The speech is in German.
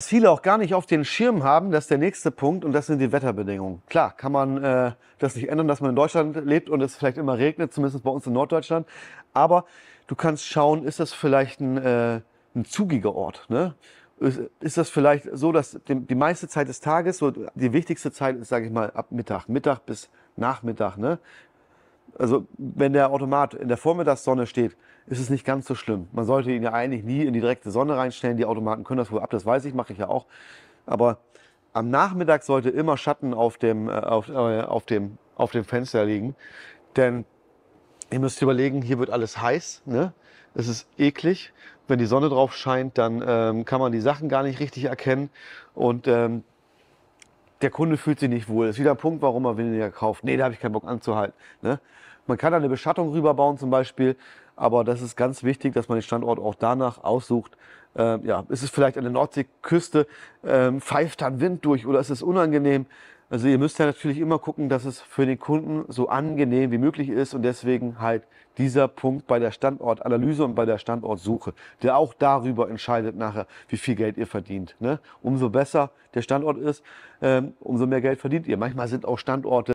Was viele auch gar nicht auf den Schirm haben, das ist der nächste Punkt und das sind die Wetterbedingungen. Klar, kann man äh, das nicht ändern, dass man in Deutschland lebt und es vielleicht immer regnet, zumindest bei uns in Norddeutschland. Aber du kannst schauen, ist das vielleicht ein, äh, ein zugiger Ort? Ne? Ist, ist das vielleicht so, dass die, die meiste Zeit des Tages, so die wichtigste Zeit ist, sage ich mal, ab Mittag, Mittag bis Nachmittag, ne? also wenn der Automat in der Vormittagssonne steht, ist es nicht ganz so schlimm. Man sollte ihn ja eigentlich nie in die direkte Sonne reinstellen. Die Automaten können das wohl ab, das weiß ich, mache ich ja auch. Aber am Nachmittag sollte immer Schatten auf dem, äh, auf, äh, auf dem, auf dem Fenster liegen. Denn ihr müsst überlegen, hier wird alles heiß. Ne? Es ist eklig. Wenn die Sonne drauf scheint, dann ähm, kann man die Sachen gar nicht richtig erkennen. Und ähm, der Kunde fühlt sich nicht wohl. Das ist wieder ein Punkt, warum er weniger kauft. Nee, da habe ich keinen Bock anzuhalten. Ne? Man kann da eine Beschattung rüberbauen zum Beispiel, aber das ist ganz wichtig, dass man den Standort auch danach aussucht. Ähm, ja, ist es vielleicht an der Nordseeküste, ähm, pfeift dann Wind durch oder ist es unangenehm? Also ihr müsst ja natürlich immer gucken, dass es für den Kunden so angenehm wie möglich ist und deswegen halt dieser Punkt bei der Standortanalyse und bei der Standortsuche, der auch darüber entscheidet nachher, wie viel Geld ihr verdient. Ne? Umso besser der Standort ist, ähm, umso mehr Geld verdient ihr. Manchmal sind auch Standorte